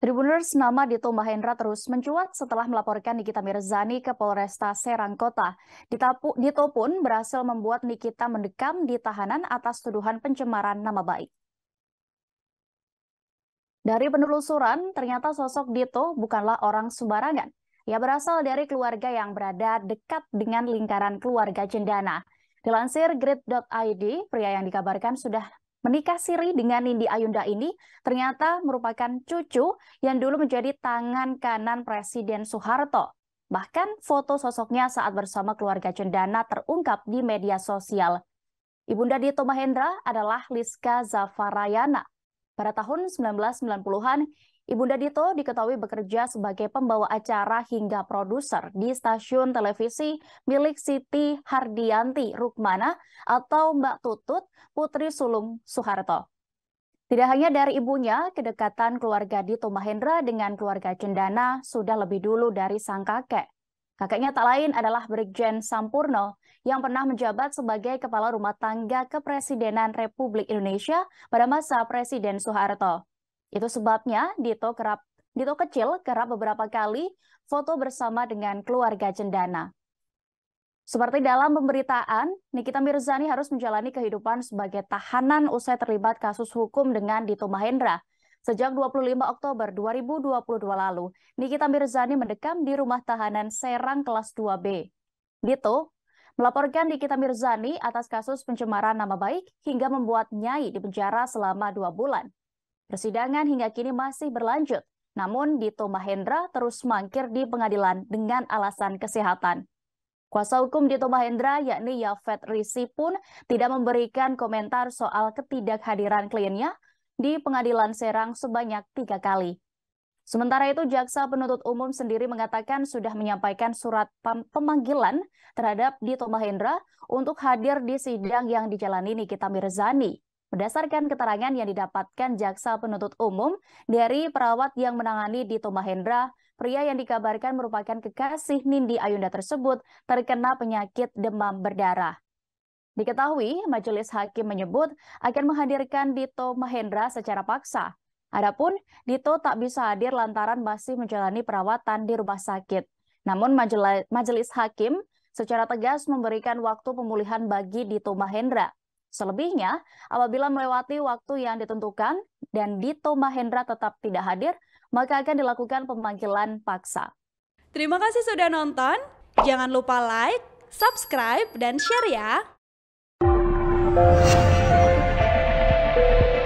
Tribuners nama Dito Mahendra terus mencuat setelah melaporkan Nikita Mirzani ke Polresta Serang Kota. Dito pun berhasil membuat Nikita mendekam di tahanan atas tuduhan pencemaran nama baik. Dari penelusuran, ternyata sosok Dito bukanlah orang sembarangan. Ia berasal dari keluarga yang berada dekat dengan lingkaran keluarga Cendana. Dilansir grid.id, pria yang dikabarkan sudah Menikah siri dengan Nindi Ayunda ini ternyata merupakan cucu yang dulu menjadi tangan kanan Presiden Soeharto. Bahkan foto sosoknya saat bersama keluarga Cendana terungkap di media sosial. Ibunda Dito Mahendra adalah Liska Zafarayana. Pada tahun 1990-an, Ibunda Dito diketahui bekerja sebagai pembawa acara hingga produser di stasiun televisi milik Siti Hardianti Rukmana atau Mbak Tutut, putri sulung Soeharto. Tidak hanya dari ibunya, kedekatan keluarga Dito Mahendra dengan keluarga Cendana sudah lebih dulu dari sang kakek. Kakeknya tak lain adalah Brigjen Sampurno yang pernah menjabat sebagai Kepala Rumah Tangga Kepresidenan Republik Indonesia pada masa Presiden Soeharto. Itu sebabnya Dito kerap Dito kecil kerap beberapa kali foto bersama dengan keluarga cendana. Seperti dalam pemberitaan, Nikita Mirzani harus menjalani kehidupan sebagai tahanan usai terlibat kasus hukum dengan Dito Mahendra. Sejak 25 Oktober 2022 lalu, Nikita Mirzani mendekam di rumah tahanan Serang kelas 2B. Dito melaporkan Nikita Mirzani atas kasus pencemaran nama baik hingga membuat Nyai di penjara selama dua bulan. Persidangan hingga kini masih berlanjut, namun Dito Mahendra terus mangkir di pengadilan dengan alasan kesehatan. Kuasa hukum Dito Mahendra yakni Yafet Risi pun tidak memberikan komentar soal ketidakhadiran kliennya di pengadilan Serang sebanyak tiga kali. Sementara itu, Jaksa Penuntut Umum sendiri mengatakan sudah menyampaikan surat pemanggilan terhadap Dito Mahendra untuk hadir di sidang yang dijalani Nikita Mirzani Berdasarkan keterangan yang didapatkan jaksa penuntut umum dari perawat yang menangani Dito Mahendra, pria yang dikabarkan merupakan kekasih Nindi Ayunda tersebut terkena penyakit demam berdarah. Diketahui, majelis hakim menyebut akan menghadirkan Dito Mahendra secara paksa. Adapun, Dito tak bisa hadir lantaran masih menjalani perawatan di rumah sakit. Namun majelis hakim secara tegas memberikan waktu pemulihan bagi Dito Mahendra Selebihnya, apabila melewati waktu yang ditentukan dan Dito Mahendra tetap tidak hadir, maka akan dilakukan pemanggilan paksa. Terima kasih sudah nonton. Jangan lupa like, subscribe, dan share ya.